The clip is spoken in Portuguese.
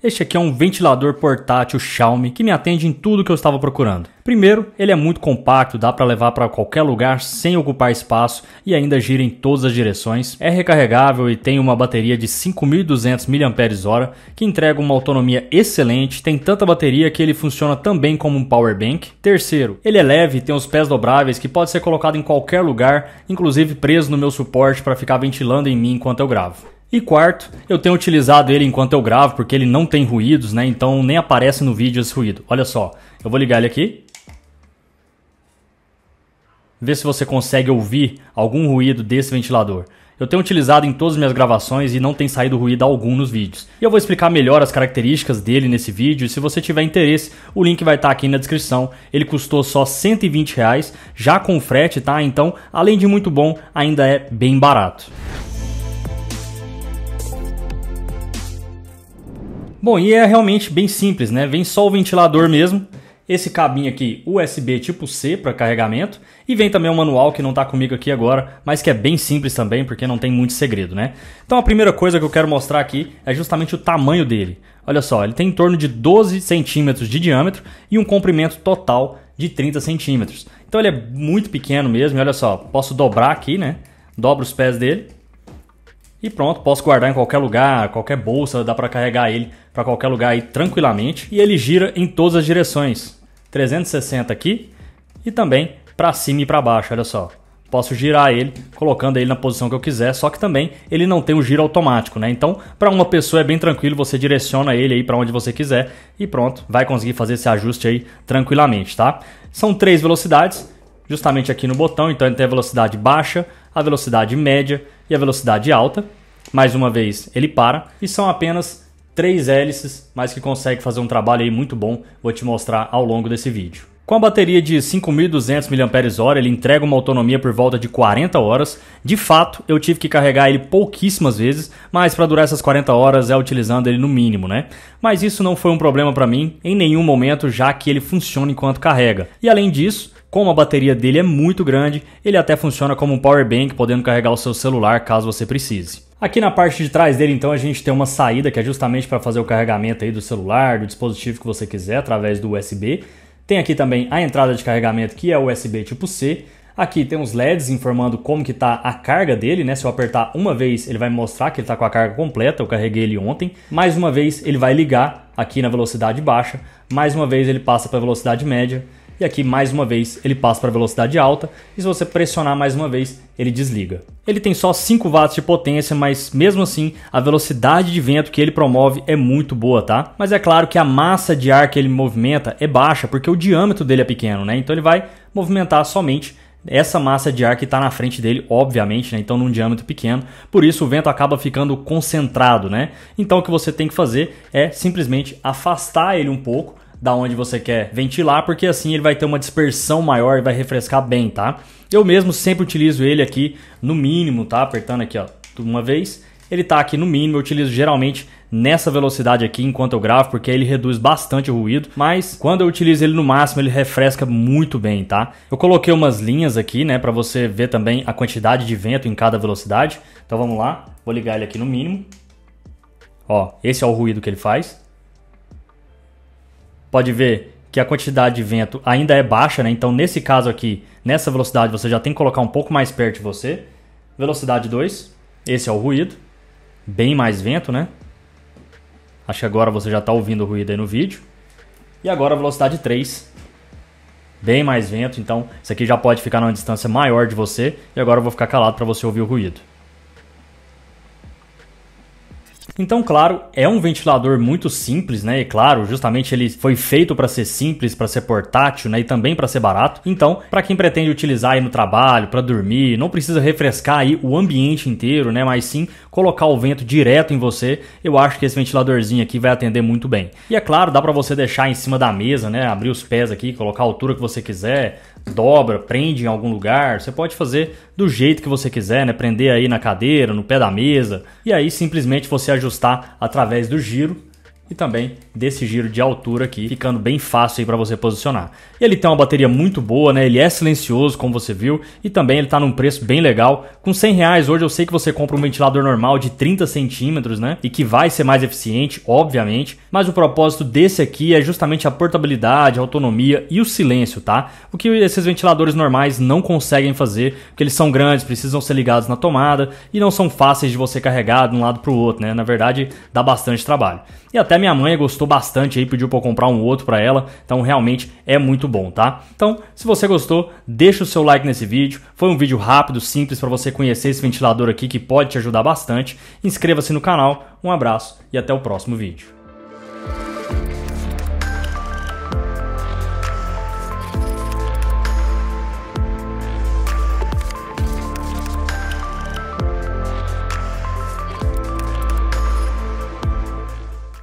Este aqui é um ventilador portátil Xiaomi que me atende em tudo que eu estava procurando. Primeiro, ele é muito compacto, dá para levar para qualquer lugar sem ocupar espaço e ainda gira em todas as direções. É recarregável e tem uma bateria de 5.200 mAh que entrega uma autonomia excelente. Tem tanta bateria que ele funciona também como um power bank. Terceiro, ele é leve, tem os pés dobráveis que pode ser colocado em qualquer lugar, inclusive preso no meu suporte para ficar ventilando em mim enquanto eu gravo. E quarto, eu tenho utilizado ele enquanto eu gravo, porque ele não tem ruídos, né? Então nem aparece no vídeo esse ruído. Olha só, eu vou ligar ele aqui. ver se você consegue ouvir algum ruído desse ventilador. Eu tenho utilizado em todas as minhas gravações e não tem saído ruído algum nos vídeos. E eu vou explicar melhor as características dele nesse vídeo e se você tiver interesse, o link vai estar tá aqui na descrição. Ele custou só 120 reais, já com frete, tá? Então, além de muito bom, ainda é bem barato. Bom, e é realmente bem simples, né? Vem só o ventilador mesmo, esse cabinho aqui USB tipo C para carregamento e vem também o manual que não está comigo aqui agora, mas que é bem simples também porque não tem muito segredo, né? Então a primeira coisa que eu quero mostrar aqui é justamente o tamanho dele. Olha só, ele tem em torno de 12 centímetros de diâmetro e um comprimento total de 30 centímetros. Então ele é muito pequeno mesmo, e olha só, posso dobrar aqui, né? Dobro os pés dele e pronto, posso guardar em qualquer lugar, qualquer bolsa, dá para carregar ele para qualquer lugar aí tranquilamente. E ele gira em todas as direções, 360 aqui e também para cima e para baixo, olha só. Posso girar ele, colocando ele na posição que eu quiser, só que também ele não tem um giro automático, né? Então, para uma pessoa é bem tranquilo, você direciona ele aí para onde você quiser e pronto, vai conseguir fazer esse ajuste aí tranquilamente, tá? São três velocidades, justamente aqui no botão, então ele tem a velocidade baixa, a velocidade média, e a velocidade alta. Mais uma vez, ele para e são apenas três hélices, mas que consegue fazer um trabalho aí muito bom, vou te mostrar ao longo desse vídeo. Com a bateria de 5.200 mAh, ele entrega uma autonomia por volta de 40 horas. De fato, eu tive que carregar ele pouquíssimas vezes, mas para durar essas 40 horas é utilizando ele no mínimo, né? Mas isso não foi um problema para mim em nenhum momento, já que ele funciona enquanto carrega. E além disso, como a bateria dele é muito grande, ele até funciona como um power bank, podendo carregar o seu celular caso você precise. Aqui na parte de trás dele, então, a gente tem uma saída que é justamente para fazer o carregamento aí do celular, do dispositivo que você quiser através do USB. Tem aqui também a entrada de carregamento que é USB tipo C. Aqui tem os LEDs informando como que está a carga dele, né? Se eu apertar uma vez, ele vai mostrar que ele está com a carga completa, eu carreguei ele ontem. Mais uma vez, ele vai ligar aqui na velocidade baixa. Mais uma vez, ele passa para a velocidade média. E aqui, mais uma vez, ele passa para velocidade alta e se você pressionar mais uma vez, ele desliga. Ele tem só 5 watts de potência, mas mesmo assim, a velocidade de vento que ele promove é muito boa, tá? Mas é claro que a massa de ar que ele movimenta é baixa, porque o diâmetro dele é pequeno, né? Então ele vai movimentar somente essa massa de ar que está na frente dele, obviamente, né? então num diâmetro pequeno, por isso o vento acaba ficando concentrado, né? Então o que você tem que fazer é simplesmente afastar ele um pouco da onde você quer ventilar, porque assim ele vai ter uma dispersão maior e vai refrescar bem, tá? Eu mesmo sempre utilizo ele aqui no mínimo, tá? Apertando aqui, ó, uma vez. Ele tá aqui no mínimo, eu utilizo geralmente nessa velocidade aqui enquanto eu gravo, porque ele reduz bastante o ruído, mas quando eu utilizo ele no máximo, ele refresca muito bem, tá? Eu coloquei umas linhas aqui, né, para você ver também a quantidade de vento em cada velocidade. Então vamos lá, vou ligar ele aqui no mínimo. Ó, esse é o ruído que ele faz pode ver que a quantidade de vento ainda é baixa, né? Então, nesse caso aqui, nessa velocidade, você já tem que colocar um pouco mais perto de você. Velocidade 2, esse é o ruído. Bem mais vento, né? Acho que agora você já está ouvindo o ruído aí no vídeo. E agora velocidade 3, bem mais vento, então isso aqui já pode ficar numa distância maior de você. E agora eu vou ficar calado para você ouvir o ruído. Então, claro, é um ventilador muito simples, né? E claro, justamente ele foi feito para ser simples, para ser portátil, né? E também para ser barato. Então, para quem pretende utilizar aí no trabalho, para dormir, não precisa refrescar aí o ambiente inteiro, né? Mas sim colocar o vento direto em você. Eu acho que esse ventiladorzinho aqui vai atender muito bem. E é claro, dá para você deixar em cima da mesa, né? Abrir os pés aqui, colocar a altura que você quiser, dobra, prende em algum lugar. Você pode fazer do jeito que você quiser, né? Prender aí na cadeira, no pé da mesa. E aí simplesmente você ajustar através do giro e também desse giro de altura aqui, ficando bem fácil aí para você posicionar. Ele tem uma bateria muito boa, né? Ele é silencioso, como você viu, e também ele está num preço bem legal. Com 100 reais hoje eu sei que você compra um ventilador normal de 30 centímetros, né? E que vai ser mais eficiente, obviamente, mas o propósito desse aqui é justamente a portabilidade, a autonomia e o silêncio, tá? O que esses ventiladores normais não conseguem fazer, porque eles são grandes, precisam ser ligados na tomada e não são fáceis de você carregar de um lado para o outro, né? Na verdade, dá bastante trabalho. E até minha mãe gostou bastante aí, pediu para eu comprar um outro para ela. Então realmente é muito bom, tá? Então, se você gostou, deixa o seu like nesse vídeo. Foi um vídeo rápido, simples para você conhecer esse ventilador aqui que pode te ajudar bastante. Inscreva-se no canal. Um abraço e até o próximo vídeo.